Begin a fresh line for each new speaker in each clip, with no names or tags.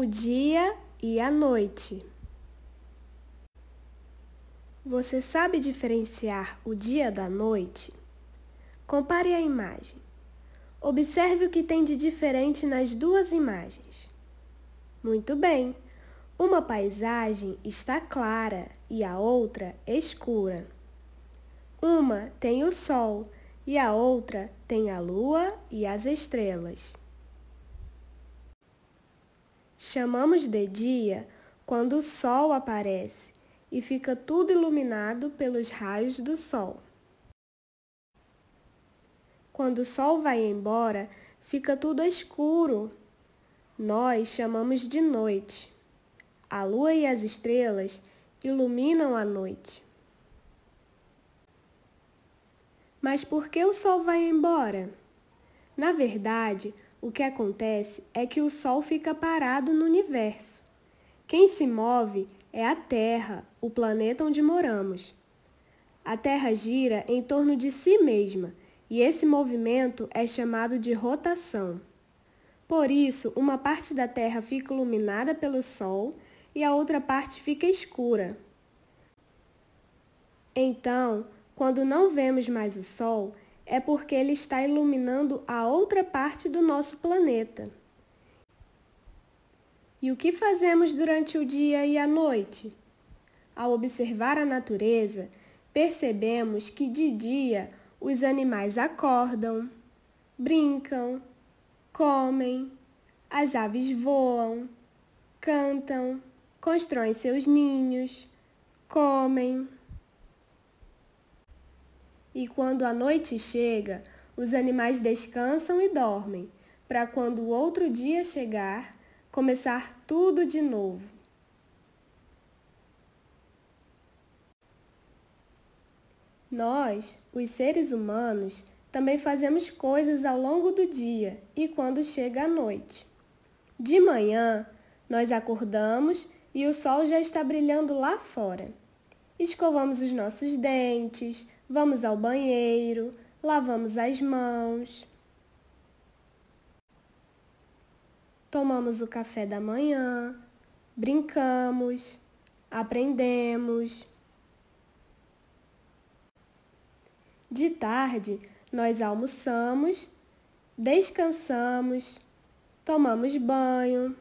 o dia e a noite. Você sabe diferenciar o dia da noite? Compare a imagem. Observe o que tem de diferente nas duas imagens. Muito bem! Uma paisagem está clara e a outra escura. Uma tem o sol e a outra tem a lua e as estrelas. Chamamos de dia quando o sol aparece e fica tudo iluminado pelos raios do sol. Quando o sol vai embora, fica tudo escuro. Nós chamamos de noite. A lua e as estrelas iluminam a noite. Mas por que o sol vai embora? Na verdade, o que acontece é que o Sol fica parado no universo. Quem se move é a Terra, o planeta onde moramos. A Terra gira em torno de si mesma e esse movimento é chamado de rotação. Por isso, uma parte da Terra fica iluminada pelo Sol e a outra parte fica escura. Então, quando não vemos mais o Sol, é porque ele está iluminando a outra parte do nosso planeta. E o que fazemos durante o dia e a noite? Ao observar a natureza, percebemos que de dia os animais acordam, brincam, comem, as aves voam, cantam, constroem seus ninhos, comem, e quando a noite chega, os animais descansam e dormem, para quando o outro dia chegar, começar tudo de novo. Nós, os seres humanos, também fazemos coisas ao longo do dia e quando chega a noite. De manhã, nós acordamos e o sol já está brilhando lá fora escovamos os nossos dentes, vamos ao banheiro, lavamos as mãos, tomamos o café da manhã, brincamos, aprendemos. De tarde, nós almoçamos, descansamos, tomamos banho,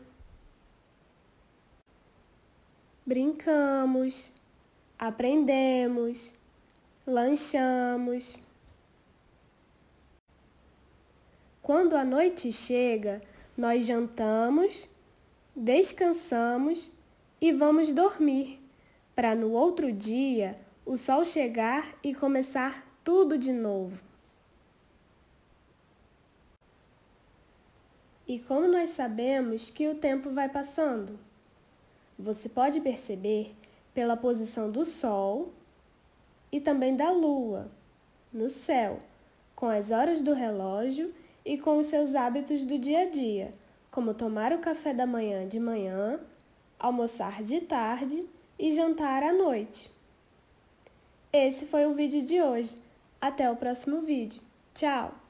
brincamos aprendemos, lanchamos. Quando a noite chega, nós jantamos, descansamos e vamos dormir, para no outro dia o sol chegar e começar tudo de novo. E como nós sabemos que o tempo vai passando? Você pode perceber pela posição do Sol e também da Lua no céu, com as horas do relógio e com os seus hábitos do dia a dia, como tomar o café da manhã de manhã, almoçar de tarde e jantar à noite. Esse foi o vídeo de hoje. Até o próximo vídeo. Tchau!